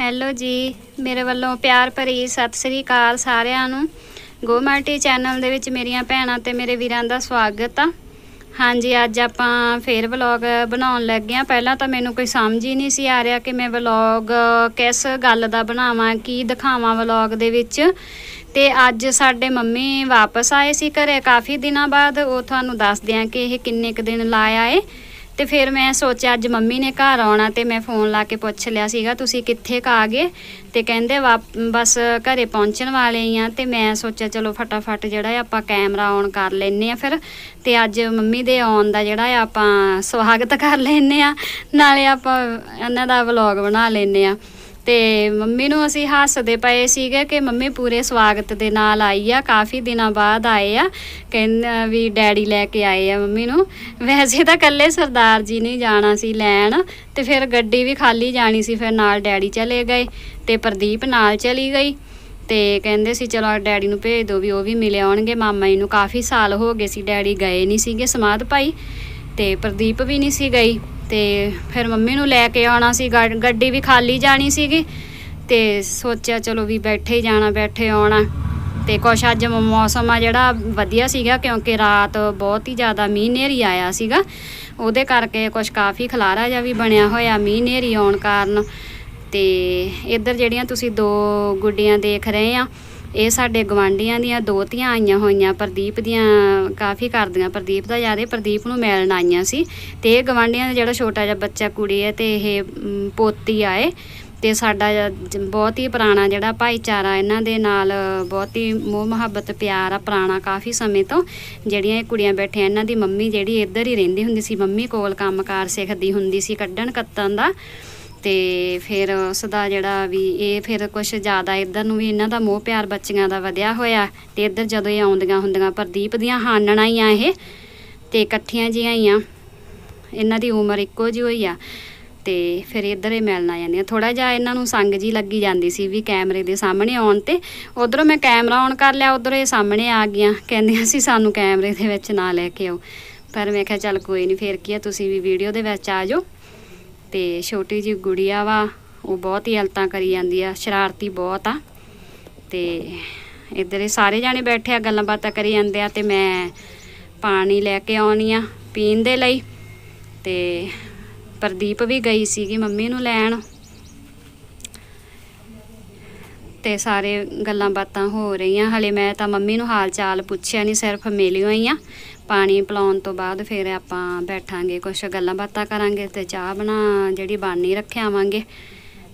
hello ਜੀ ਮੇਰੇ ਵੱਲੋਂ ਪਿਆਰ ਭਰੀ ਸਤਿ ਸ੍ਰੀ ਅਕਾਲ ਸਾਰਿਆਂ ਨੂੰ ਗੋਮਾਟੀ ਚੈਨਲ ਦੇ ਵਿੱਚ ਮੇਰੀਆਂ ਭੈਣਾਂ ਤੇ ਮੇਰੇ ਵੀਰਾਂ ਦਾ ਸਵਾਗਤ ਆ ਹਾਂਜੀ ਅੱਜ ਆਪਾਂ ਫੇਰ ਵਲੌਗ ਬਣਾਉਣ ਲੱਗੇ ਆ ਪਹਿਲਾਂ ਤਾਂ ਮੈਨੂੰ ਕੋਈ ਸਮਝ ਹੀ ਨਹੀਂ ਸੀ ਆ ਰਿਹਾ ਕਿ ਮੈਂ ਵਲੌਗ ਕਿਸ ਗੱਲ ਦਾ ਬਣਾਵਾਂ ਕੀ ਦਿਖਾਵਾਂ ਵਲੌਗ ਦੇ ਵਿੱਚ ਤੇ ਅੱਜ ਸਾਡੇ ਮੰਮੀ ਵਾਪਸ ਆਏ ਸੀ ਘਰੇ ਕਾਫੀ ਦਿਨਾਂ ਬਾਅਦ ਉਹ ਤੁਹਾਨੂੰ ਦੱਸਦੇ ਆ ਕਿ ਇਹ ਕਿੰਨੇ ਕੁ ਦਿਨ ਲਾਇਆ ਏ ਤੇ ਫਿਰ ਮੈਂ ਸੋਚਿਆ ਅੱਜ ਮੰਮੀ ਨੇ ਘਰ ਆਉਣਾ ਤੇ ਮੈਂ ਫੋਨ ਲਾ ਕੇ ਪੁੱਛ ਲਿਆ ਸੀਗਾ ਤੁਸੀਂ ਕਿੱਥੇ ਕਾ ਆ ਗਏ ਤੇ ਕਹਿੰਦੇ ਬਸ ਘਰੇ ਪਹੁੰਚਣ ਵਾਲੇ ਆ ਤੇ ਮੈਂ ਸੋਚਿਆ ਚਲੋ ਫਟਾਫਟ ਜਿਹੜਾ ਆਪਾਂ ਕੈਮਰਾ ਆਨ ਕਰ ਲੈਨੇ ਆ ਫਿਰ ਤੇ ਅੱਜ ਮੰਮੀ ਦੇ ਆਉਣ ਦਾ ਜਿਹੜਾ ਆਪਾਂ ਸਵਾਗਤ ਕਰ ਲੈਨੇ ਆ ਨਾਲੇ ਆਪਾਂ ਇਹਨਾਂ ਦਾ ਵਲੌਗ ਬਣਾ ਲੈਨੇ ਆ ਤੇ ਮੰਮੀ ਨੂੰ ਅਸੀਂ ਹੱਸਦੇ ਪਏ ਸੀਗੇ ਕਿ ਮੰਮੀ ਪੂਰੇ ਸਵਾਗਤ ਦੇ ਨਾਲ ਆਈ ਆ ਕਾਫੀ ਦਿਨਾਂ ਬਾਅਦ ਆਏ ਆ ਕਹਿੰਦਾ ਵੀ ਡੈਡੀ ਲੈ ਕੇ ਆਏ ਆ ਮੰਮੀ ਨੂੰ ਵੈਸੇ ਤਾਂ ਕੱਲੇ ਸਰਦਾਰ ਜੀ ਨੇ ਜਾਣਾ ਸੀ ਲੈਣ ਤੇ ਫਿਰ ਗੱਡੀ ਵੀ ਖਾਲੀ ਜਾਣੀ ਸੀ ਫਿਰ ਨਾਲ ਡੈਡੀ ਚਲੇ ਗਏ ਤੇ ਪ੍ਰਦੀਪ ਨਾਲ ਚਲੀ ਗਈ ਤੇ ਕਹਿੰਦੇ ਸੀ ਚਲੋ ਡੈਡੀ ਨੂੰ ਭੇਜ ਦਿਓ ਵੀ ਉਹ ਵੀ ਮਿਲੇ ਆਉਣਗੇ ਮਾਮਾ ਜੀ ਨੂੰ ਕਾਫੀ ਸਾਲ ਹੋ ਗਏ ਸੀ ਡੈਡੀ ਗਏ ਨਹੀਂ ਸੀਗੇ ਸਮਾਧ ਪਾਈ ਤੇ ਪ੍ਰਦੀਪ ਵੀ ਨਹੀਂ ਸੀ ਗਈ ਤੇ ਫਿਰ ਮੰਮੀ ਨੂੰ ਲੈ ਕੇ ਆਉਣਾ ਸੀ ਗੱਡੀ ਵੀ ਖਾਲੀ ਜਾਣੀ ਸੀਗੀ ਤੇ ਸੋਚਿਆ ਚਲੋ ਵੀ ਬੈਠੇ ਹੀ ਜਾਣਾ ਬੈਠੇ ਆਉਣਾ ਤੇ ਕੁਛ ਅੱਜ ਮੌਸਮ ਆ ਜਿਹੜਾ ਵਧੀਆ ਸੀਗਾ ਕਿਉਂਕਿ ਰਾਤ ਬਹੁਤ ਹੀ ਜ਼ਿਆਦਾ ਮੀਂਹ ਨੇਰੀ ਆਇਆ ਸੀਗਾ ਉਹਦੇ ਕਰਕੇ ਕੁਛ ਕਾਫੀ ਖਲਾਰਾ ਜਿਹਾ ਵੀ ਬਣਿਆ ਹੋਇਆ ਮੀਂਹ ਨੇਰੀ ਆਉਣ ਕਾਰਨ ਤੇ ਇੱਧਰ ਜਿਹੜੀਆਂ ਤੁਸੀਂ ਦੋ ਗੁੱਡੀਆਂ ਦੇਖ ਰਹੇ ਆ ਇਹ ਸਾਡੇ ਗਵਾਂਢੀਆਂ ਦੀਆਂ ਦੋਤੀਆਂ ਆਈਆਂ ਹੋਈਆਂ ਪ੍ਰਦੀਪ ਦੀਆਂ ਕਾਫੀ ਕਰਦੀਆਂ ਪ੍ਰਦੀਪ ਦਾ ਯਾਦ ਹੈ ਪ੍ਰਦੀਪ ਨੂੰ ਮਿਲਣ ਆਈਆਂ ਸੀ ਤੇ ਇਹ ਗਵਾਂਢੀਆਂ ਦਾ ਜਿਹੜਾ ਛੋਟਾ ਜਿਹਾ ਬੱਚਾ ਕੁੜੀ ਹੈ ਤੇ ਇਹ ਪੋਤੀ ਆਏ ਤੇ ਸਾਡਾ ਬਹੁਤ ਹੀ ਪੁਰਾਣਾ ਜਿਹੜਾ ਭਾਈਚਾਰਾ ਇਹਨਾਂ ਦੇ ਨਾਲ ਬਹੁਤ ਹੀ ਮੋਹ ਮੁਹੱਬਤ ਪਿਆਰ ਆ ਪੁਰਾਣਾ ਕਾਫੀ ਸਮੇਂ ਤੋਂ ਜਿਹੜੀਆਂ ਇਹ ਕੁੜੀਆਂ ਬੈਠੀਆਂ ਇਹਨਾਂ ਦੀ ਮੰਮੀ ਜਿਹੜੀ ਇੱਧਰ ਹੀ ਰਹਿੰਦੀ ਹੁੰਦੀ ਸੀ ਮੰਮੀ ਕੋਲ ਕੰਮਕਾਰ ਸਿੱਖਦੀ ਹੁੰਦੀ ਸੀ ਕੱਢਣ ਕੱਤਣ ਦਾ ਤੇ ਫਿਰ ਉਸ ਦਾ ਜਿਹੜਾ ਵੀ ਇਹ ਫਿਰ ਕੁਝ ਜ਼ਿਆਦਾ ਇੱਧਰ ਨੂੰ ਵੀ ਇਹਨਾਂ ਦਾ ਮੋਹ ਪਿਆਰ ਬੱਚੀਆਂ ਦਾ ਵਧਿਆ ਹੋਇਆ ਤੇ ਇੱਧਰ ਜਦੋਂ ਇਹ ਆਉਂਦੀਆਂ ਹੁੰਦੀਆਂ ਪ੍ਰਦੀਪ ਦੀਆਂ ਹਾਨਣਾ ਹੀ ਆ ਇਹ ਤੇ ਇਕੱਠੀਆਂ ਜੀਆਂ ਹੀ ਆ ਇਹਨਾਂ ਦੀ ਉਮਰ ਇੱਕੋ ਜਿਹੀ ਹੋਈ ਆ ਤੇ ਫਿਰ ਇੱਧਰ ਇਹ ਮਿਲਣ ਆ ਜਾਂਦੀਆਂ ਥੋੜਾ ਜਿਹਾ ਇਹਨਾਂ ਨੂੰ ਸੰਗ ਜੀ ਲੱਗੀ ਜਾਂਦੀ ਸੀ ਵੀ ਕੈਮਰੇ ਦੇ ਸਾਹਮਣੇ ਆਉਣ ਤੇ ਉਧਰੋਂ ਮੈਂ ਕੈਮਰਾ ਆਨ ਕਰ ਲਿਆ ਉਧਰੋਂ ਇਹ ਸਾਹਮਣੇ ਆ ਗਈਆਂ ਕਹਿੰਦੀਆਂ ਸੀ ਸਾਨੂੰ ਕੈਮਰੇ ਦੇ ਵਿੱਚ ਨਾ ਲੈ ਕੇ ਆਓ ਪਰ ਮੈਂ ਕਿਹਾ ਚੱਲ ਕੋਈ ਨਹੀਂ ਫੇਰ ਕੀ ਆ ਤੁਸੀਂ ਵੀ ਵੀਡੀਓ ਦੇ ਵਿੱਚ ਆ ਜਾਓ ਤੇ ਛੋਟੀ ਜੀ ਗੁੜੀਆ ਵਾ ਉਹ ਬਹੁਤ ਹੀ ਹਲਤਾਂ ਕਰੀ ਜਾਂਦੀ ਆ ਸ਼ਰਾਰਤੀ ਬਹੁਤ ਆ ਤੇ ਇਧਰ ਇਹ ਸਾਰੇ ਜਾਣੇ ਬੈਠੇ ਆ ਗੱਲਾਂ ਬਾਤਾਂ ਕਰੀ ਜਾਂਦੇ ਆ ਤੇ ਮੈਂ ਪਾਣੀ ਲੈ ਕੇ ਆਉਣੀ ਆ ਪੀਣ ਦੇ ਲਈ ਤੇ ਪ੍ਰਦੀਪ ਵੀ ਗਈ ਸੀਗੀ ਮੰਮੀ ਨੂੰ ਲੈਣ ਤੇ ਸਾਰੇ ਗੱਲਾਂ ਬਾਤਾਂ ਹੋ ਰਹੀਆਂ ਹਲੇ ਮੈਂ ਤਾਂ ਮੰਮੀ ਨੂੰ ਹਾਲ ਚਾਲ ਪੁੱਛਿਆ ਨਹੀਂ ਸਿਰਫ ਮਿਲਿਓ ਹੀ ਆ ਪਾਣੀ ਪਲਾਉਣ ਤੋਂ ਬਾਅਦ ਫਿਰ ਆਪਾਂ ਬੈਠਾਂਗੇ ਕੁਝ ਗੱਲਾਂ ਬਾਤਾਂ ਕਰਾਂਗੇ ਤੇ ਚਾਹ ਬਣਾ ਜਿਹੜੀ ਬਾਣੀ ਰੱਖਿਆਵਾਂਗੇ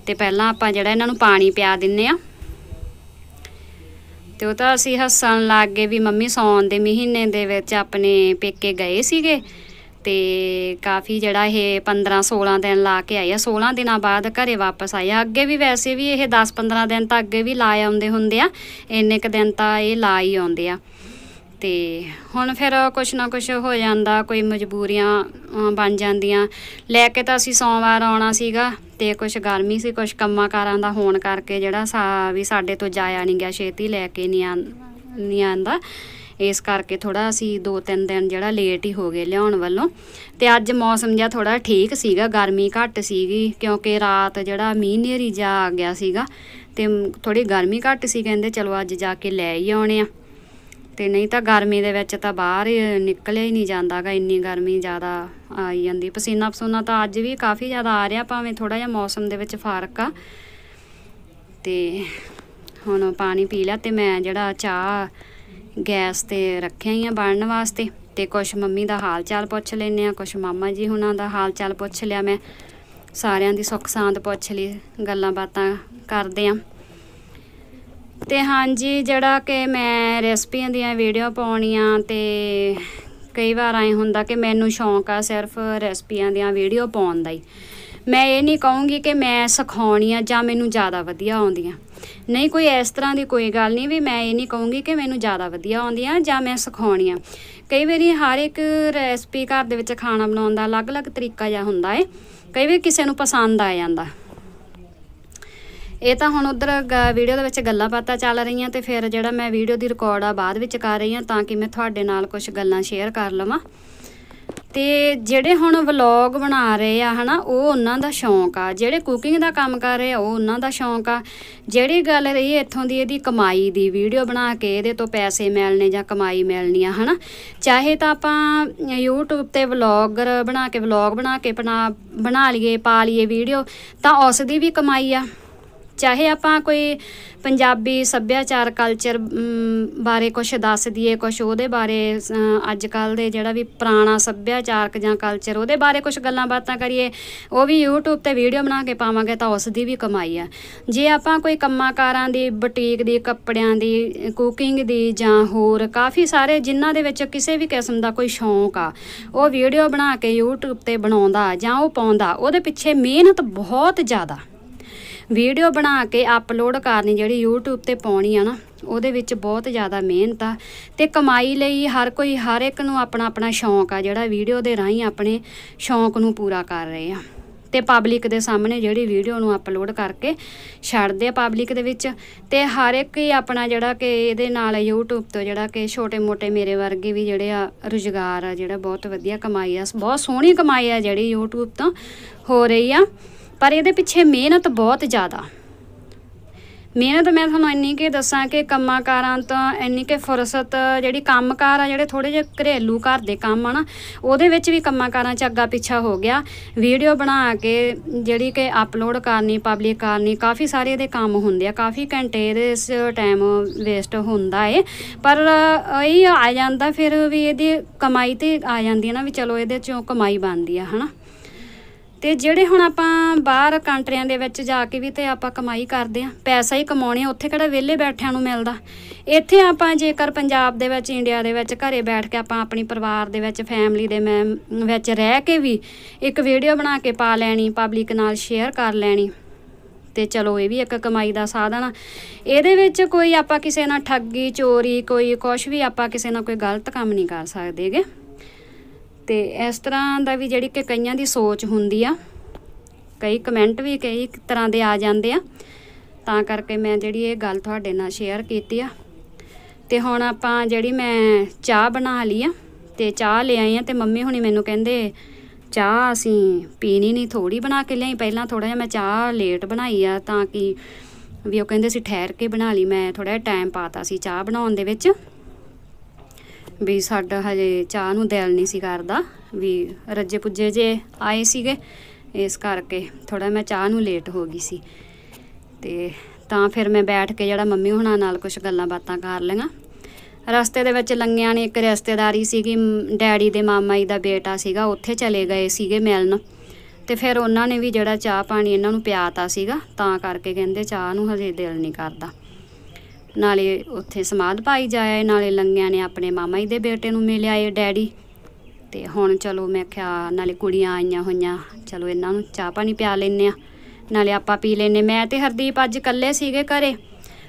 ਤੇ ਪਹਿਲਾਂ ਆਪਾਂ ਜਿਹੜਾ ਇਹਨਾਂ ਨੂੰ ਪਾਣੀ ਪਿਆ ਦਿੰਨੇ ਆ ਤੇ ਉਹ ਤਾਂ ਅਸੀਂ ਹੱਸਣ ਲੱਗ ਗਏ ਵੀ ਮੰਮੀ ਸੌਣ ਦੇ ਮਹੀਨੇ ਦੇ ਵਿੱਚ ਆਪਣੇ ਪੇਕੇ ਗਏ ਸੀਗੇ ਤੇ ਕਾਫੀ ਜਿਹੜਾ ਇਹ 15 16 ਦਿਨ ਲਾ ਕੇ ਆਏ ਆ 16 ਦਿਨਾਂ ਬਾਅਦ ਘਰੇ ਵਾਪਸ ਆਏ ਆ ਅੱਗੇ ਵੀ ਵੈਸੇ ਵੀ ਇਹ 10 15 ਦਿਨ ਤਾਂ ਅੱਗੇ ਵੀ ਲਾ ਆਉਂਦੇ ਹੁੰਦੇ ਆ ਇੰਨੇ ਕ ਦਿਨ ਤਾਂ ਇਹ ਲਾ ਹੀ ਆਉਂਦੇ ਆ ਤੇ ਹੁਣ ਫਿਰ ਕੁਛ ਨਾ ਕੁਛ ਹੋ ਜਾਂਦਾ ਕੋਈ ਮਜਬੂਰੀਆਂ ਬਣ ਜਾਂਦੀਆਂ ਲੈ ਕੇ ਤਾਂ ਅਸੀਂ ਸੋਮਵਾਰ ਆਉਣਾ ਸੀਗਾ ਤੇ ਕੁਛ ਗਰਮੀ ਸੀ ਕੁਛ ਕਾਰਾਂ ਦਾ ਹੋਣ ਕਰਕੇ ਜਿਹੜਾ ਸਾ ਵੀ ਸਾਡੇ ਤੋਂ ਜਾਇਆ ਨਹੀਂ ਗਿਆ ਛੇਤੀ ਲੈ ਕੇ ਨਹੀਂ ਆਂ ਨਹੀਂ ਆਂਦਾ ਇਸ ਕਰਕੇ ਥੋੜਾ ਅਸੀਂ 2-3 ਦਿਨ ਜਿਹੜਾ ਲੇਟ ਹੀ ਹੋ ਗਏ ਲਿਆਉਣ ਵੱਲੋਂ ਤੇ ਅੱਜ ਮੌਸਮ ਜਿਹਾ ਥੋੜਾ ਠੀਕ ਸੀਗਾ ਗਰਮੀ ਘੱਟ ਸੀਗੀ ਕਿਉਂਕਿ ਰਾਤ ਜਿਹੜਾ ਮੀਂਹ ਨੇਰੀ ਜਾ ਆ ਗਿਆ ਸੀਗਾ ਤੇ ਥੋੜੀ ਗਰਮੀ ਘੱਟ ਸੀ ਕਹਿੰਦੇ ਚਲੋ ਅੱਜ ਜਾ ਕੇ ਲੈ ਹੀ ਆਉਣੇ ਆ ਤੇ ਨਹੀਂ ਤਾਂ ਗਰਮੀ ਦੇ ਵਿੱਚ ਤਾਂ ਬਾਹਰ ਨਿਕਲਿਆ ਹੀ ਨਹੀਂ ਜਾਂਦਾਗਾ ਇੰਨੀ ਗਰਮੀ ਜ਼ਿਆਦਾ ਆਈ ਜਾਂਦੀ ਪਸੀਨਾ ਪਸੋਨਾ ਤਾਂ ਅੱਜ ਵੀ ਕਾਫੀ ਜ਼ਿਆਦਾ ਆ ਰਿਹਾ ਭਾਵੇਂ ਥੋੜਾ ਜਿਹਾ ਮੌਸਮ ਦੇ ਵਿੱਚ ਫਰਕ ਆ ਤੇ ਹੁਣ ਪਾਣੀ ਪੀ ਲਿਆ ਤੇ ਮੈਂ ਜਿਹੜਾ ਚਾਹ ਗੈਸ ਤੇ ਰੱਖਿਆ ਹੀ ਆ ਬਣਨ ਵਾਸਤੇ ਤੇ ਕੁਛ ਮੰਮੀ ਦਾ ਹਾਲ ਚਾਲ ਪੁੱਛ ਲੈਨੇ ਆ ਕੁਛ ਮਾਮਾ ਜੀ ਹੁਣਾਂ ਦਾ ਹਾਲ ਚਾਲ ਪੁੱਛ ਲਿਆ ਮੈਂ ਸਾਰਿਆਂ ਦੀ ਸੁੱਖ ਸਾਂਦ ਪੁੱਛ ਲਈ ਗੱਲਾਂ ਬਾਤਾਂ ਕਰਦੇ ਆ ਤੇ ਹਾਂਜੀ ਜਿਹੜਾ ਕਿ ਮੈਂ ਰੈਸਪੀਆਂ ਦੀਆਂ ਵੀਡੀਓ ਪਾਉਣੀਆਂ ਤੇ ਕਈ ਵਾਰ ਐ ਹੁੰਦਾ ਕਿ ਮੈਨੂੰ ਸ਼ੌਂਕ ਆ ਸਿਰਫ ਰੈਸਪੀਆਂ ਦੀਆਂ ਵੀਡੀਓ ਪਾਉਣ ਦਾ ਹੀ ਮੈਂ ਇਹ ਨਹੀਂ ਕਹੂੰਗੀ ਕਿ ਮੈਂ ਸਿਖਾਉਣੀ ਆ ਜਾਂ ਮੈਨੂੰ ਜ਼ਿਆਦਾ ਵਧੀਆ ਆਉਂਦੀਆਂ ਨਹੀਂ ਕੋਈ ਇਸ ਤਰ੍ਹਾਂ ਦੀ ਕੋਈ ਗੱਲ ਨਹੀਂ ਵੀ ਮੈਂ ਇਹ ਨਹੀਂ ਕਹੂੰਗੀ ਕਿ ਮੈਨੂੰ ਜ਼ਿਆਦਾ ਵਧੀਆ ਆਉਂਦੀਆਂ ਜਾਂ ਮੈਂ ਸਿਖਾਉਣੀ ਆ ਕਈ ਵਾਰੀ ਹਰ ਇੱਕ ਰੈਸਪੀ ਘਰ ਦੇ ਵਿੱਚ ਖਾਣਾ ਬਣਾਉਣ ਦਾ ਅਲੱਗ-ਅਲੱਗ ਤਰੀਕਾ ਜਾਂ ਹੁੰਦਾ ਏ ਕਈ ਵਾਰੀ ਕਿਸੇ ਨੂੰ ਪਸੰਦ ਆ ਜਾਂਦਾ ਇਹ ਤਾਂ ਹੁਣ ਉਧਰ ਵੀਡੀਓ ਦੇ ਵਿੱਚ ਗੱਲਾਂ ਬਾਤਾਂ ਚੱਲ ਰਹੀਆਂ ਤੇ ਫਿਰ ਜਿਹੜਾ ਮੈਂ ਵੀਡੀਓ ਦੀ ਰਿਕਾਰਡ ਆ ਬਾਅਦ ਵਿੱਚ ਕਰ ਰਹੀ ਹਾਂ ਤਾਂ ਕਿ ਮੈਂ ਤੁਹਾਡੇ ਨਾਲ ਕੁਝ ਗੱਲਾਂ ਸ਼ੇਅਰ ਕਰ ਲਵਾਂ ਤੇ ਜਿਹੜੇ ਹੁਣ ਵਲੌਗ ਬਣਾ ਰਹੇ ਆ ਹਨਾ ਉਹ ਉਹਨਾਂ ਦਾ ਸ਼ੌਂਕ ਆ ਜਿਹੜੇ ਕੁਕਿੰਗ ਦਾ ਕੰਮ ਕਰ ਰਹੇ ਆ ਉਹ ਉਹਨਾਂ ਦਾ ਸ਼ੌਂਕ ਆ ਜਿਹੜੀ ਗੱਲ ਰਹੀ ਇੱਥੋਂ ਦੀ ਇਹਦੀ ਕਮਾਈ ਦੀ ਵੀਡੀਓ ਬਣਾ ਕੇ ਇਹਦੇ ਤੋਂ ਪੈਸੇ ਮਿਲਣੇ ਜਾਂ ਕਮਾਈ ਮਿਲਣੀ ਆ ਹਨਾ ਚਾਹੇ ਤਾਂ ਆਪਾਂ YouTube ਤੇ ਵਲੌਗਰ ਬਣਾ ਕੇ ਵਲੌਗ ਬਣਾ ਕੇ ਬਣਾ ਬਣਾ ਲਈਏ ਪਾ ਲਈਏ ਵੀਡੀਓ ਤਾਂ ਉਸ ਦੀ ਵੀ ਕਮਾਈ ਆ ਚਾਹੇ ਆਪਾਂ ਕੋਈ ਪੰਜਾਬੀ ਸੱਭਿਆਚਾਰ ਕਲਚਰ ਬਾਰੇ ਕੁਝ ਦੱਸ ਦਈਏ ਕੁਝ ਉਹਦੇ ਬਾਰੇ ਅੱਜ ਕੱਲ ਦੇ ਜਿਹੜਾ ਵੀ ਪੁਰਾਣਾ ਸੱਭਿਆਚਾਰਕ ਜਾਂ ਕਲਚਰ ਉਹਦੇ ਬਾਰੇ ਕੁਝ ਗੱਲਾਂ ਬਾਤਾਂ ਕਰੀਏ ਉਹ ਵੀ YouTube ਤੇ ਵੀਡੀਓ ਬਣਾ ਕੇ ਪਾਵਾਂਗੇ ਤਾਂ ਉਸ ਦੀ ਵੀ ਕਮਾਈ ਆ ਜੇ ਆਪਾਂ ਕੋਈ ਕੰਮਾਕਾਰਾਂ ਦੀ ਬੁਟੀਕ ਦੀ ਕੱਪੜਿਆਂ ਦੀ ਕੁਕਿੰਗ ਦੀ ਜਾਂ ਹੋਰ ਕਾਫੀ ਸਾਰੇ ਜਿਨ੍ਹਾਂ ਦੇ ਵਿੱਚ ਕਿਸੇ ਵੀ ਕਿਸਮ ਦਾ ਕੋਈ ਸ਼ੌਂਕ ਆ ਉਹ ਵੀਡੀਓ ਬਣਾ ਕੇ YouTube ਤੇ ਬਣਾਉਂਦਾ ਜਾਂ ਉਹ ਪਾਉਂਦਾ ਉਹਦੇ ਪਿੱਛੇ ਮਿਹਨਤ ਬਹੁਤ ਜ਼ਿਆਦਾ ਵੀਡੀਓ ਬਣਾ ਕੇ ਅਪਲੋਡ ਕਰਨੀ ਜਿਹੜੀ YouTube ਤੇ ਪਾਉਣੀ ਆ ਨਾ ਉਹਦੇ ਵਿੱਚ ਬਹੁਤ ਜ਼ਿਆਦਾ ਮਿਹਨਤ ਆ ਤੇ ਕਮਾਈ ਲਈ ਹਰ ਕੋਈ ਹਰ ਇੱਕ ਨੂੰ ਆਪਣਾ ਆਪਣਾ ਸ਼ੌਂਕ ਆ ਜਿਹੜਾ ਵੀਡੀਓ ਦੇ ਰਾਹੀਂ ਆਪਣੇ ਸ਼ੌਂਕ ਨੂੰ ਪੂਰਾ ਕਰ ਰਹੇ ਆ ਤੇ ਪਬਲਿਕ ਦੇ ਸਾਹਮਣੇ ਜਿਹੜੀ ਵੀਡੀਓ ਨੂੰ ਅਪਲੋਡ ਕਰਕੇ ਛੱਡਦੇ ਆ ਪਬਲਿਕ ਦੇ ਵਿੱਚ ਤੇ ਹਰ ਇੱਕ ਹੀ ਆਪਣਾ ਜਿਹੜਾ ਕਿ ਇਹਦੇ ਨਾਲ YouTube ਤੋਂ ਜਿਹੜਾ ਕਿ ਛੋਟੇ-ਮੋਟੇ ਮੇਰੇ ਵਰਗੇ ਵੀ ਜਿਹੜੇ ਆ ਰੁਜ਼ਗਾਰ ਆ ਜਿਹੜਾ ਬਹੁਤ ਵਧੀਆ ਕਮਾਈ ਆ ਬਹੁਤ ਸੋਹਣੀ ਕਮਾਈ ਆ ਜਿਹੜੀ YouTube ਤੋਂ ਹੋ ਰਹੀ ਆ ਪਰ ਇਹਦੇ ਪਿੱਛੇ ਮਿਹਨਤ ਬਹੁਤ ਜ਼ਿਆਦਾ ਮਿਹਨਤ ਮੈਂ ਤੁਹਾਨੂੰ ਇੰਨੀ ਕਿ ਦੱਸਾਂ ਕਿ ਕੰਮਾਂਕਾਰਾਂ ਤੋਂ ਇੰਨੀ ਕਿ ਫੁਰਸਤ ਜਿਹੜੀ ਕੰਮਕਾਰ ਆ ਜਿਹੜੇ ਥੋੜੇ ਜਿਹੇ ਘਰੇਲੂ ਘਰ ਦੇ ਕੰਮ ਆ ਨਾ ਉਹਦੇ ਵਿੱਚ ਵੀ ਕੰਮਾਂਕਾਰਾਂ 'ਚ ਅੱਗਾ ਪਿੱਛਾ ਹੋ ਗਿਆ ਵੀਡੀਓ ਬਣਾ ਕੇ ਜਿਹੜੀ ਕਿ ਅਪਲੋਡ ਕਰਨੀ ਪਬਲਿਕ ਕਰਨੀ ਕਾਫੀ ਸਾਰੇ ਇਹਦੇ ਕੰਮ ਹੁੰਦੇ ਆ ਕਾਫੀ ਘੰਟੇ ਦੇ ਇਸ ਟਾਈਮ ਵੇਸਟ ਹੁੰਦਾ ਏ ਪਰ ਇਹ ਆ ਜਾਂਦਾ ਫਿਰ ਵੀ ਇਹਦੀ ਕਮਾਈ ਤੇ ਆ ਜਾਂਦੀ ਹੈ ਨਾ ਵੀ ਚਲੋ ਇਹਦੇ ਚੋਂ ਕਮਾਈ ਬਣਦੀ ਆ ਹਨਾ ਤੇ ਜਿਹੜੇ ਹੁਣ ਆਪਾਂ ਬਾਹਰ ਕੰਟਰੀਆਂ ਦੇ ਵਿੱਚ ਜਾ ਕੇ ਵੀ ਤੇ ਆਪਾਂ ਕਮਾਈ ਕਰਦੇ ਆ ਪੈਸਾ ਹੀ ਕਮਾਉਣੇ ਉੱਥੇ ਕਿਹੜਾ ਵਿਹਲੇ ਬੈਠਿਆਂ ਨੂੰ ਮਿਲਦਾ ਇੱਥੇ ਆਪਾਂ ਜੇਕਰ ਪੰਜਾਬ ਦੇ ਵਿੱਚ ਇੰਡੀਆ ਦੇ ਵਿੱਚ ਘਰੇ ਬੈਠ ਕੇ ਆਪਾਂ ਆਪਣੀ ਪਰਿਵਾਰ ਦੇ ਵਿੱਚ ਫੈਮਿਲੀ ਦੇ ਮੈਂ ਵਿੱਚ ਰਹਿ ਕੇ ਵੀ ਇੱਕ ਵੀਡੀਓ ਬਣਾ ਕੇ ਪਾ ਲੈਣੀ ਪਬਲਿਕ ਨਾਲ ਸ਼ੇਅਰ ਕਰ ਲੈਣੀ ਤੇ ਚਲੋ ਇਹ ਵੀ ਇੱਕ ਕਮਾਈ ਦਾ ਸਾਧਨ ਆ ਇਹਦੇ ਵਿੱਚ ਕੋਈ ਆਪਾਂ ਕਿਸੇ ਨਾਲ ਠੱਗੀ ਚੋਰੀ ਕੋਈ ਕੁਝ ਵੀ ਆਪਾਂ ਕਿਸੇ ਨਾਲ ਕੋਈ ਗਲਤ ਕੰਮ ਨਹੀਂ ਕਰ ਸਕਦੇਗੇ ਤੇ ਇਸ ਤਰ੍ਹਾਂ ਦਾ ਵੀ ਜਿਹੜੀ ਕਿ ਕਈਆਂ ਦੀ ਸੋਚ ਹੁੰਦੀ ਆ ਕਈ ਕਮੈਂਟ ਵੀ ਕਈ ਤਰ੍ਹਾਂ ਦੇ ਆ ਜਾਂਦੇ ਆ ਤਾਂ ਕਰਕੇ ਮੈਂ ਜਿਹੜੀ ਇਹ ਗੱਲ ਤੁਹਾਡੇ ਨਾਲ ਸ਼ੇਅਰ ਕੀਤੀ ਆ ਤੇ ਹੁਣ ਆਪਾਂ ਜਿਹੜੀ ਮੈਂ ਚਾਹ ਬਣਾ ਲਈ ਆ ਤੇ ਚਾਹ ਲੈ ਆਏ ਆ ਤੇ ਮੰਮੀ ਹੁਣੀ ਮੈਨੂੰ ਕਹਿੰਦੇ ਚਾਹ ਅਸੀਂ ਪੀਣੀ ਨਹੀਂ ਥੋੜੀ ਬਣਾ ਕੇ ਲਈ ਪਹਿਲਾਂ ਥੋੜਾ ਜਿਹਾ ਮੈਂ ਚਾਹ ਲੇਟ ਬਣਾਈ ਆ ਤਾਂ ਕਿ ਵੀ ਉਹ ਕਹਿੰਦੇ ਸੀ ਠਹਿਰ ਕੇ ਬਣਾ ਲਈ ਮੈਂ ਥੋੜਾ ਜਿਹਾ ਟਾਈਮ ਪਾਤਾ ਸੀ ਚਾਹ ਬਣਾਉਣ ਦੇ ਵਿੱਚ ਵੀ ਸਾਡਾ ਹਜੇ ਚਾਹ ਨੂੰ ਦਿਲ ਨਹੀਂ ਸੀ ਕਰਦਾ ਵੀ ਰੱਜੇ ਪੁੱਜੇ ਜੇ ਆਏ ਸੀਗੇ ਇਸ ਕਰਕੇ ਥੋੜਾ ਮੈਂ ਚਾਹ ਨੂੰ ਲੇਟ ਹੋ ਗਈ ਸੀ ਤੇ ਤਾਂ ਫਿਰ ਮੈਂ ਬੈਠ ਕੇ ਜਿਹੜਾ ਮੰਮੀ ਹੁਣਾਂ ਨਾਲ ਕੁਝ ਗੱਲਾਂ ਬਾਤਾਂ ਕਰ ਲਈਆਂ ਰਸਤੇ ਦੇ ਵਿੱਚ ਲੰਗਿਆਂ ਨੇ ਇੱਕ ਰਿਸ਼ਤੇਦਾਰੀ ਸੀਗੀ ਡੈਡੀ ਦੇ ਮਾਮਾ ਜੀ ਦਾ ਬੇਟਾ ਸੀਗਾ ਉੱਥੇ ਚਲੇ ਗਏ ਸੀਗੇ ਮਿਲਣ ਤੇ ਫਿਰ ਉਹਨਾਂ ਨੇ ਵੀ ਜਿਹੜਾ ਚਾਹ ਪਾਣੀ ਇਹਨਾਂ ਨੂੰ ਪਿਆਤਾ ਸੀਗਾ ਤਾਂ ਕਰਕੇ ਕਹਿੰਦੇ ਚਾਹ ਨੂੰ ਹਜੇ ਦਿਲ ਨਹੀਂ ਕਰਦਾ ਨਾਲੇ ਉੱਥੇ ਸਮਾਧ ਪਾਈ ਜਾਇਆ ਨਾਲੇ ਲੰਗਿਆਂ ਨੇ ਆਪਣੇ ਮਾਮਾ ਜੀ ਦੇ ਬੇਟੇ ਨੂੰ ਮਿਲਿਆ ਇਹ ਡੈਡੀ ਤੇ ਹੁਣ ਚਲੋ ਮੈਂ ਕਿਹਾ ਨਾਲੇ ਕੁੜੀਆਂ ਆਈਆਂ ਹੋਈਆਂ ਚਲੋ ਇਹਨਾਂ ਨੂੰ ਚਾਹ ਪਾਣੀ ਪਿਆ ਲੈਨੇ ਆ ਨਾਲੇ ਆਪਾਂ ਪੀ ਲੈਨੇ ਮੈਂ ਤੇ ਹਰਦੀਪ ਅੱਜ ਇਕੱਲੇ ਸੀਗੇ ਘਰੇ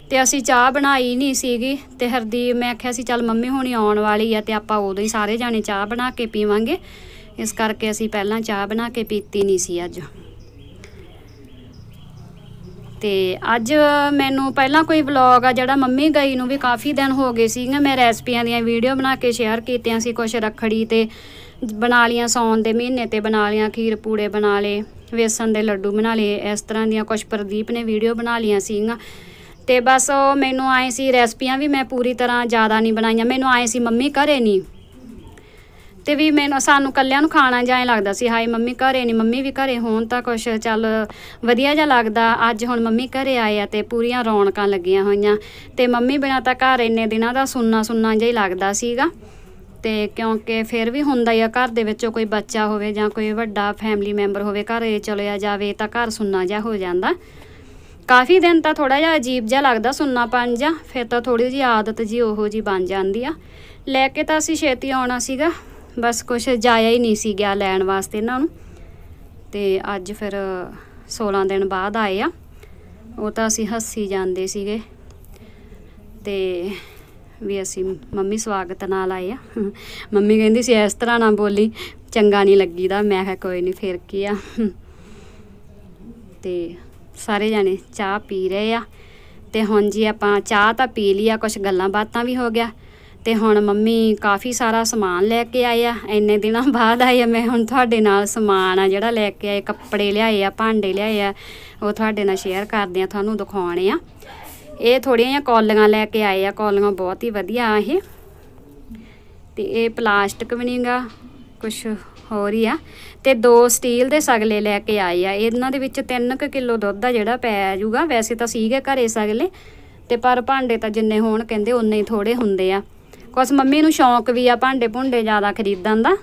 ਤੇ ਅਸੀਂ ਚਾਹ ਬਣਾਈ ਨਹੀਂ ਸੀਗੀ ਤੇ ਹਰਦੀਪ ਮੈਂ ਆਖਿਆ ਸੀ ਚੱਲ ਮੰਮੀ ਹੁਣੀ ਆਉਣ ਵਾਲੀ ਆ ਤੇ ਆਪਾਂ ਉਦੋਂ ਹੀ ਸਾਰੇ ਜਾਣੇ ਚਾਹ ਬਣਾ ਕੇ ਪੀਵਾਂਗੇ ਇਸ ਕਰਕੇ ਅਸੀਂ ਪਹਿਲਾਂ ਚਾਹ ਬਣਾ ਕੇ ਪੀਤੀ ਨਹੀਂ ਸੀ ਅੱਜ ਤੇ ਅੱਜ ਮੈਨੂੰ ਪਹਿਲਾਂ ਕੋਈ ਵਲੌਗ ਆ ਜਿਹੜਾ ਮੰਮੀ ਗਈ ਨੂੰ ਵੀ ਕਾਫੀ ਦਿਨ ਹੋ ਗਏ ਸੀਗੇ ਮੈਂ ਰੈਸਪੀਆਂ ਦੀਆਂ ਵੀਡੀਓ ਬਣਾ ਕੇ ਸ਼ੇਅਰ ਕੀਤੀਆਂ ਸੀ ਕੁਝ ਰਖੜੀ ਤੇ ਬਣਾ ਲੀਆਂ ਸੌਣ ਦੇ ਮਹੀਨੇ ਤੇ ਬਣਾ ਲੀਆਂ ਖੀਰ ਪੂੜੇ ਬਣਾ ਲਏ ਵੇਸਣ ਦੇ ਲੱਡੂ ਬਣਾ ਲਏ ਇਸ ਤਰ੍ਹਾਂ ਦੀਆਂ ਕੁਝ ਪ੍ਰਦੀਪ ਨੇ ਵੀਡੀਓ ਬਣਾ ਲੀਆਂ ਸੀਗਾ ਤੇ ਬਸ ਮੈਨੂੰ ਆਏ ਸੀ ਰੈਸਪੀਆਂ ਵੀ ਮੈਂ ਪੂਰੀ ਤਰ੍ਹਾਂ ਜ਼ਿਆਦਾ ਨਹੀਂ ਬਣਾਈਆਂ ਮੈਨੂੰ ਆਏ ਸੀ ਮੰਮੀ ਘਰੇ ਨਹੀਂ ਤੇ ਵੀ ਮੈਨੂੰ ਸਾਨੂੰ ਕੱਲਿਆਂ ਨੂੰ ਖਾਣਾ ਜਾਏ ਲੱਗਦਾ ਸੀ ਹਾਏ ਮੰਮੀ ਘਰੇ ਨਹੀਂ ਮੰਮੀ ਵੀ ਘਰੇ ਹੋਣ ਤਾਂ ਕੁਛ ਚੱਲ ਵਧੀਆ ਜਿਹਾ ਲੱਗਦਾ ਅੱਜ ਹੁਣ ਮੰਮੀ ਘਰੇ ਆਏ ਆ ਤੇ ਪੂਰੀਆਂ ਰੌਣਕਾਂ ਲੱਗੀਆਂ ਹੋਈਆਂ ਤੇ ਮੰਮੀ ਬਿਨਾ ਤਾਂ ਘਰ ਇੰਨੇ ਦਿਨਾਂ ਦਾ ਸੁੰਨਾ ਸੁੰਨਾ ਜਿਹਾ ਹੀ ਲੱਗਦਾ ਸੀਗਾ ਤੇ ਕਿਉਂਕਿ ਫਿਰ ਵੀ ਹੁੰਦਾ ਹੀ ਆ ਘਰ ਦੇ ਵਿੱਚੋਂ ਕੋਈ ਬੱਚਾ ਹੋਵੇ ਜਾਂ ਕੋਈ ਵੱਡਾ ਫੈਮਿਲੀ ਮੈਂਬਰ ਹੋਵੇ ਘਰੇ ਚਲਿਆ ਜਾਵੇ ਤਾਂ ਘਰ ਸੁੰਨਾ ਜਿਹਾ ਹੋ ਜਾਂਦਾ ਕਾਫੀ ਦਿਨ ਤਾਂ ਥੋੜਾ ਜਿਹਾ ਅਜੀਬ ਜਿਹਾ ਲੱਗਦਾ ਸੁੰਨਾਪਨ ਜਾਂ ਫਿਰ ਤਾਂ ਥੋੜੀ ਜੀ ਆਦਤ ਜੀ ਉਹੋ ਜੀ ਬਣ ਜਾਂਦੀ ਆ ਲੈ ਕੇ ਤਾਂ ਅਸੀਂ ਛੇਤੀ ਆਉਣਾ ਸੀਗਾ ਬਸ ਕੁਛ ਜਾਇਆ ਹੀ ਨਹੀਂ ਸੀ ਗਿਆ ਲੈਣ ਵਾਸਤੇ ਇਹਨਾਂ ਨੂੰ ਤੇ ਅੱਜ ਫਿਰ 16 ਦਿਨ ਬਾਅਦ ਆਏ ਆ ਉਹ ਤਾਂ ਅਸੀਂ ਹੱਸੀ ਜਾਂਦੇ ਸੀਗੇ ਤੇ ਵੀ ਅਸੀਂ ਮੰਮੀ ਸਵਾਗਤ ਨਾਲ ਆਏ ਆ ਮੰਮੀ ਕਹਿੰਦੀ ਸੀ ਇਸ ਤਰ੍ਹਾਂ ਨਾ ਬੋਲੀ ਚੰਗਾ ਨਹੀਂ ਲੱਗੀਦਾ ਮੈਂ ਕਿਹਾ ਕੋਈ ਨਹੀਂ ਫਿਰ ਕੀ ਆ ਤੇ ਸਾਰੇ ਜਾਣੇ ਚਾਹ ਪੀ ਰਹੇ ਆ ਤੇ ਹੁਣ ਜੀ ਆਪਾਂ ਚਾਹ ਤਾਂ ਪੀ ਲਈ ਆ ਕੁਝ ਗੱਲਾਂ ਬਾਤਾਂ ਵੀ ਹੋ ਗਿਆ ਤੇ ਹੁਣ ਮੰਮੀ ਕਾਫੀ ਸਾਰਾ ਸਮਾਨ ਲੈ ਕੇ ਆਏ ਆ ਇੰਨੇ ਦਿਨਾਂ ਬਾਅਦ ਆਏ ਆ ਮੈਂ ਹੁਣ ਤੁਹਾਡੇ ਨਾਲ ਸਮਾਨ ਆ ਜਿਹੜਾ ਲੈ ਕੇ ਆਏ ਕੱਪੜੇ ਲਿਆਏ ਆ ਭਾਂਡੇ ਲਿਆਏ ਆ ਉਹ ਤੁਹਾਡੇ ਨਾਲ ਸ਼ੇਅਰ ਕਰਦੇ ਆ ਤੁਹਾਨੂੰ ਦਿਖਾਉਣੇ ਆ ਇਹ ਥੋੜੀਆਂ ਜਿਹੀਆਂ ਕੌਲੀਆਂ ਲੈ ਕੇ ਆਏ ਆ ਕੌਲੀਆਂ ਬਹੁਤ ਹੀ ਵਧੀਆ ਆ ਇਹ ਤੇ ਇਹ ਪਲਾਸਟਿਕ ਵੀ ਨਹੀਂਗਾ ਕੁਝ ਹੋਰ ਹੀ ਆ ਤੇ ਦੋ ਸਟੀਲ ਦੇ ਸਗਲੇ ਲੈ ਕੇ ਆਏ ਆ ਇਹਨਾਂ ਦੇ ਵਿੱਚ 3 ਕਿਲੋ ਦੁੱਧ ਆ ਜਿਹੜਾ ਪੈ ਜਾਊਗਾ ਵੈਸੇ ਤਾਂ ਸੀਗੇ ਘਰੇ ਸਗਲੇ ਤੇ ਪਰ ਭਾਂਡੇ ਤਾਂ ਜਿੰਨੇ ਹੋਣ ਕਹਿੰਦੇ ਉਨੇ ਹੀ ਥੋੜੇ ਹੁੰਦੇ ਆ ਕੁਛ ਮੰਮੀ ਨੂੰ ਸ਼ੌਂਕ ਵੀ ਆ ਭਾਂਡੇ ਭੁੰਡੇ ਜ਼ਿਆਦਾ ਖਰੀਦਣ ਦਾ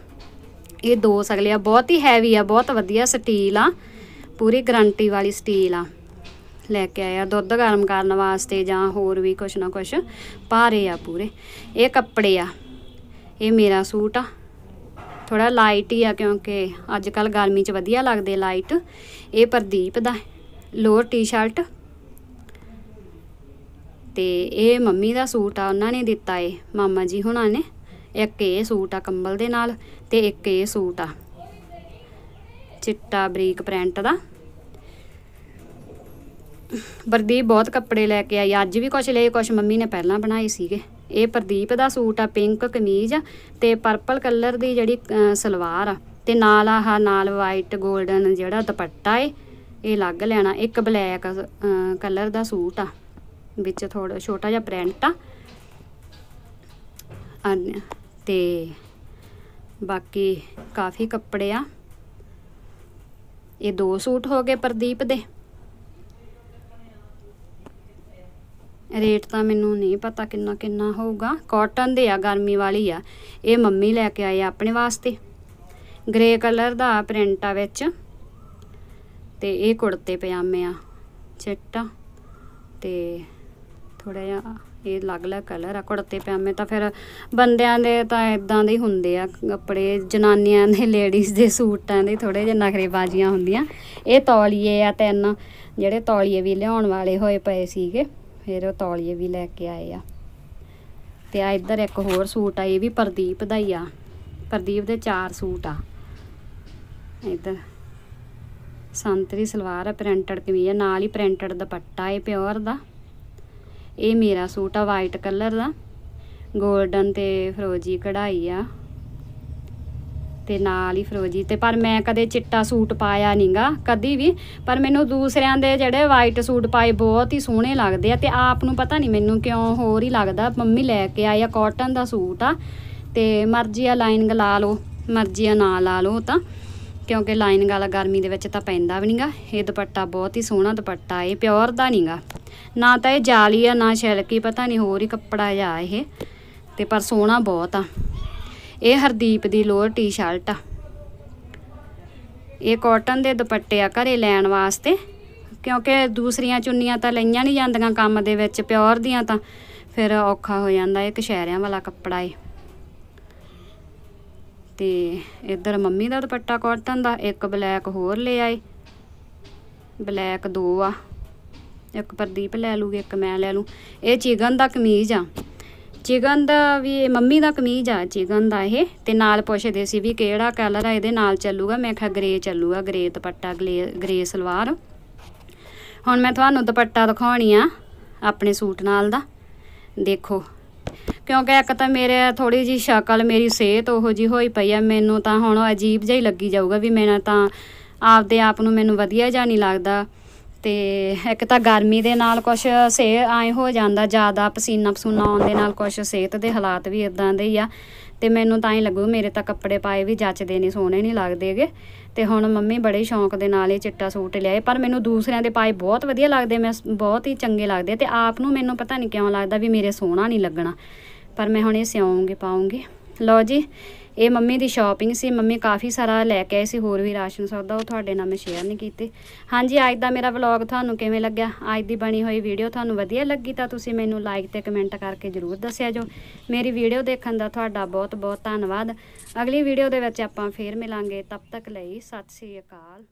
ਇਹ ਦੋ ਸਗਲੇ ਆ ਬਹੁਤ ਹੀ ਹੈਵੀ ਆ ਬਹੁਤ ਵਧੀਆ ਸਟੀਲ ਆ ਪੂਰੀ ਗਰੰਟੀ ਵਾਲੀ ਸਟੀਲ ਆ ਲੈ ਕੇ ਆਇਆ ਦੁੱਧ ਗਰਮ ਕਰਨ ਵਾਸਤੇ ਜਾਂ ਹੋਰ ਵੀ ਕੁਛ ਨਾ ਕੁਛ ਪਾਰੇ ਆ ਪੂਰੇ ਇਹ ਕੱਪੜੇ ਆ ਇਹ ਮੇਰਾ ਸੂਟ ਆ ਥੋੜਾ ਲਾਈਟ ਹੀ ਆ ਕਿਉਂਕਿ ਅੱਜ ਕੱਲ ਗਰਮੀ 'ਚ ਵਧੀਆ ਲੱਗਦੇ ਲਾਈਟ ਇਹ ਪ੍ਰਦੀਪ ਦਾ ਲੋਅਰ ਟੀ-ਸ਼ਰਟ ਤੇ ਇਹ ਮੰਮੀ ਦਾ ਸੂਟ ਆ ਉਹਨਾਂ ਨੇ ਦਿੱਤਾ ਏ ਮਾਮਾ ਜੀ ਹੁਣਾਂ ਨੇ ਇੱਕ ਇਹ ਸੂਟ ਆ ਕੰਬਲ ਦੇ ਨਾਲ ਤੇ ਇੱਕ ਇਹ ਸੂਟ ਆ ਚਿੱਟਾ ਬਰੀਕ ਪ੍ਰਿੰਟ ਦਾ ਪ੍ਰਦੀਪ ਬਹੁਤ ਕੱਪੜੇ ਲੈ ਕੇ ਆਈ ਅੱਜ ਵੀ ਕੁਝ ਲਏ ਕੁਝ ਮੰਮੀ ਨੇ ਪਹਿਲਾਂ ਬਣਾਏ ਸੀਗੇ ਇਹ ਪ੍ਰਦੀਪ ਦਾ ਸੂਟ ਆ ਪਿੰਕ ਕਮੀਜ਼ ਤੇ ਪਰਪਲ ਕਲਰ ਦੀ ਜਿਹੜੀ ਸਲਵਾਰ ਆ ਤੇ ਨਾਲ ਆਹ ਨਾਲ ਵਾਈਟ 골ਡਨ ਜਿਹੜਾ ਦੁਪੱਟਾ ਏ ਇਹ ਲੱਗ ਲੈਣਾ ਇੱਕ ਬਲੈਕ ਕਲਰ ਦਾ ਸੂਟ ਆ ਵਿੱਚ ਥੋੜਾ ਛੋਟਾ ਜਿਹਾ ਪ੍ਰਿੰਟ ਆ ਤੇ ਬਾਕੀ ਕਾਫੀ ਕੱਪੜੇ ਆ ਇਹ ਦੋ ਸੂਟ ਹੋ ਗਏ ਪ੍ਰਦੀਪ ਦੇ ਰੇਟ ਤਾਂ ਮੈਨੂੰ ਨਹੀਂ ਪਤਾ ਕਿੰਨਾ ਕਿੰਨਾ ਹੋਊਗਾ ਕਾਟਨ ਦੇ ਆ ਗਰਮੀ ਵਾਲੀ ਆ ਇਹ ਮੰਮੀ ਲੈ ਕੇ ਆਏ ਆਪਣੇ ਵਾਸਤੇ ਗ੍ਰੇ ਕਲਰ ਦਾ ਪ੍ਰਿੰਟ ਆ ਵਿੱਚ ਤੇ ਇਹ ਕੁੜਤੇ ਪਜਾਮੇ ਆ ਚਿੱਟਾ ਤੇ ਥੋੜਾ ਜਿਹਾ ਇਹ ਅਲੱਗ-ਅਲੱਗ ਕਲਰ ਆ ਕੁੜਤੇ ਪਜਾਮੇ ਤਾਂ ਫਿਰ ਬੰਦਿਆਂ ਦੇ ਤਾਂ ਇਦਾਂ ਦੇ ਹੁੰਦੇ ਆ ਕੱਪੜੇ ਜਨਾਨੀਆਂ ਦੇ ਲੇਡੀਜ਼ ਦੇ ਸੂਟਾਂ ਦੇ ਥੋੜੇ ਜਿਹੇ ਨਖਰੇਬਾਜ਼ੀਆਂ ਹੁੰਦੀਆਂ ਇਹ ਤੌਲੀਏ ਆ ਤਿੰਨ ਜਿਹੜੇ ਤੌਲੀਏ ਵੀ ਲਿਆਉਣ ਵਾਲੇ ਹੋਏ ਪਏ ਸੀਗੇ ਫਿਰ ਉਹ ਤੌਲੀਏ ਵੀ ਲੈ ਕੇ ਆਏ ਆ ਤੇ ਆ ਇੱਧਰ ਇੱਕ ਹੋਰ ਸੂਟ ਆ ਇਹ ਵੀ ਪ੍ਰਦੀਪ ਦਾ ਹੀ ਆ ਪ੍ਰਦੀਪ ਦੇ ਚਾਰ ਸੂਟ ਆ ਇੱਧਰ ਸੰਤਰੀ ਸਲਵਾਰ ਆ ਪ੍ਰਿੰਟਡ ਕਮੀਜ਼ ਨਾਲ ਹੀ ਪ੍ਰਿੰਟਡ ਦੁਪੱਟਾ ਏ ਪਿਓਰ ਦਾ ਇਹ ਮੇਰਾ ਸੂਟ ਆ ਵਾਈਟ ਕਲਰ ਦਾ 골ਡਨ ਤੇ ਫਰੋਜੀ ਕਢਾਈ ਆ ਤੇ ਨਾਲ ਹੀ ਫਰੋਜੀ ਤੇ ਪਰ ਮੈਂ ਕਦੇ ਚਿੱਟਾ ਸੂਟ ਪਾਇਆ ਨਹੀਂਗਾ ਕਦੀ ਵੀ ਪਰ ਮੈਨੂੰ ਦੂਸਰਿਆਂ ਦੇ ਜਿਹੜੇ ਵਾਈਟ ਸੂਟ ਪਾਏ ਬਹੁਤ ਹੀ ਸੋਹਣੇ ਲੱਗਦੇ ਆ ਤੇ ਆਪ ਨੂੰ ਪਤਾ ਨਹੀਂ ਮੈਨੂੰ ਕਿਉਂ ਹੋਰ ਹੀ ਲੱਗਦਾ ਮੰਮੀ ਲੈ ਕੇ ਆਈ ਆ ਕਾਟਨ ਦਾ ਸੂਟ ਆ ਤੇ ਮਰਜ਼ੀ ਆ ਲਾਈਨਿੰਗ ਲਾ ਲਓ ਮਰਜ਼ੀ ਆ ਨਾ ਲਾ ਲਓ ਤਾਂ ਕਿਉਂਕਿ ਲਾਈਨਿੰਗ ਵਾਲਾ ਗਰਮੀ ਦੇ ਵਿੱਚ ਤਾਂ ਪੈਂਦਾ ਵੀ ਨਹੀਂਗਾ ਇਹ ਦੁਪੱਟਾ ਬਹੁਤ ਹੀ ਸੋਹਣਾ ਦੁਪੱਟਾ ਏ ਪਿਓਰ ਦਾ ਨਹੀਂਗਾ ਨਾ ਤਾਂ ਇਹ ਜਾਲੀ ਆ ਨਾ ਛਿਲਕੀ ਪਤਾ ਨਹੀਂ ਹੋਰ ਹੀ ਕੱਪੜਾ ਆ ਇਹ ਤੇ ਪਰ ਸੋਹਣਾ ਬਹੁਤ ਆ ਇਹ ਹਰਦੀਪ ਦੀ ਲੋਅਰ ਟੀ-ਸ਼ਰਟ ਆ ਇਹ ਕਾਟਨ ਦੇ ਦੁਪੱਟੇ ਆ ਘਰੇ ਲੈਣ ਵਾਸਤੇ ਕਿਉਂਕਿ ਦੂਸਰੀਆਂ ਚੁੰਨੀਆਂ ਤਾਂ ਲਈਆਂ ਨਹੀਂ ਜਾਂਦੀਆਂ ਕੰਮ ਦੇ ਵਿੱਚ ਪਿਓਰ ਦੀਆਂ ਤਾਂ ਫਿਰ ਔਖਾ ਹੋ ਜਾਂਦਾ ਇਹ ਕਸ਼ਹਿਰਿਆਂ ਵਾਲਾ ਕੱਪੜਾ ਏ ਤੇ ਇੱਧਰ ਮੰਮੀ ਦਾ ਦੁਪੱਟਾ ਕਾਟਨ ਦਾ ਇੱਕ ਬਲੈਕ ਹੋਰ ਲੈ ਆਏ ਬਲੈਕ ਦੋ ਆ ਇੱਕ ਪ੍ਰਦੀਪ ਲੈ ਲੂਗੇ ਇੱਕ ਮੈਂ ਲੈ ਲੂ ਇਹ ਚਿਗਨ ਦਾ ਕਮੀਜ਼ ਆ ਚਿਗਨ ਦਾ ਵੀ ਇਹ ਮੰਮੀ ਦਾ ਕਮੀਜ਼ ਆ ਚਿਗਨ ਦਾ ਇਹ ਤੇ ਨਾਲ ਪੁੱਛਦੇ ਸੀ ਵੀ ਕਿਹੜਾ ਕਲਰ ਆ ਇਹਦੇ ਨਾਲ ਚੱਲੂਗਾ ਮੈਂ ਕਿਹਾ ਗ੍ਰੇ ਚੱਲੂਗਾ ਗ੍ਰੇ ਦੁਪੱਟਾ ਗ੍ਰੇ ਸਲਵਾਰ ਹੁਣ ਮੈਂ ਤੁਹਾਨੂੰ ਦੁਪੱਟਾ ਦਿਖਾਉਣੀ ਆ ਆਪਣੇ ਸੂਟ ਨਾਲ ਦਾ ਦੇਖੋ ਕਿਉਂਕਿ ਇੱਕ ਤਾਂ ਮੇਰੇ ਥੋੜੀ ਜੀ ਸ਼ਕਲ ਮੇਰੀ ਸਿਹਤ ਉਹੋ ਜੀ ਹੋਈ ਪਈ ਆ ਮੈਨੂੰ ਤਾਂ ਹੁਣ ਅਜੀਬ ਜਿਹਾ ਹੀ ਲੱਗੀ ਜਾਊਗਾ ਵੀ ਮੈਨਾਂ ਤਾਂ ਆਪਦੇ ਆਪ ਨੂੰ ਮੈਨੂੰ ਵਧੀਆ ਜਾਂ ਨਹੀਂ ਲੱਗਦਾ ਤੇ ਇੱਕ ਤਾਂ ਗਰਮੀ ਦੇ ਨਾਲ ਕੁਝ ਸੇ ਐ ਹੋ ਜਾਂਦਾ ਜ਼ਿਆਦਾ ਪਸੀਨਾ ਪਸੂਨਾ ਆਉਣ ਦੇ ਨਾਲ ਕੁਝ ਸਿਹਤ ਦੇ ਹਾਲਾਤ ਵੀ ਇਦਾਂ ਦੇ ਹੀ ਆ ਤੇ ਮੈਨੂੰ ਤਾਂ ਹੀ ਲੱਗੂ ਮੇਰੇ ਤਾਂ ਕੱਪੜੇ ਪਾਏ ਵੀ ਜੱਚਦੇ ਨਹੀਂ ਸੋਹਣੇ ਨਹੀਂ ਲੱਗਦੇਗੇ ਤੇ ਹੁਣ ਮੰਮੀ ਬੜੇ ਸ਼ੌਂਕ ਦੇ ਨਾਲ ਇਹ ਚਿੱਟਾ ਸੂਟ ਲਿਆਏ ਪਰ ਮੈਨੂੰ ਦੂਸਰਿਆਂ ਦੇ ਪਾਏ ਬਹੁਤ ਵਧੀਆ ਲੱਗਦੇ ਮੈਂ ਬਹੁਤ ਹੀ ਚੰਗੇ ਲੱਗਦੇ ਤੇ ਆਪ ਨੂੰ ਮੈਨੂੰ ਪਤਾ ਨਹੀਂ ਕਿਉਂ ਲੱਗਦਾ ਵੀ ਮੇਰੇ ਸੋਹਣਾ ਨਹੀਂ ਲੱਗਣਾ ਪਰ ਮੈਂ ਹੁਣ ਇਹ ਸਿਉਂਗੇ ਪਾਉਂਗੀ ਲਓ ਜੀ ਇਹ ਮੰਮੀ ਦੀ ਸ਼ਾਪਿੰਗ ਸੀ ਮੰਮੀ ਕਾਫੀ ਸਾਰਾ ਲੈ ਕੇ ਆਏ ਸੀ ਹੋਰ ਵੀ ਰਾਸ਼ਨ ਸੌਦਾ ਉਹ ਤੁਹਾਡੇ ਨਾਲ ਮੈਂ ਸ਼ੇਅਰ ਨਹੀਂ ਕੀਤੇ ਹਾਂਜੀ ਅੱਜ ਦਾ ਮੇਰਾ ਵਲੌਗ ਤੁਹਾਨੂੰ ਕਿਵੇਂ ਲੱਗਿਆ ਅੱਜ ਦੀ ਬਣੀ ਹੋਈ ਵੀਡੀਓ ਤੁਹਾਨੂੰ ਵਧੀਆ ਲੱਗੀ ਤਾਂ ਤੁਸੀਂ ਮੈਨੂੰ ਲਾਈਕ ਤੇ ਕਮੈਂਟ ਕਰਕੇ ਜ਼ਰੂਰ ਦੱਸਿਆ ਜੋ ਮੇਰੀ ਵੀਡੀਓ ਦੇਖਣ ਦਾ ਤੁਹਾਡਾ ਬਹੁਤ ਬਹੁਤ ਧੰਨਵਾਦ ਅਗਲੀ ਵੀਡੀਓ ਦੇ ਵਿੱਚ ਆਪਾਂ ਫੇਰ ਮਿਲਾਂਗੇ ਤਬ ਤੱਕ ਲਈ ਸਤਿ ਸ੍ਰੀ ਅਕਾਲ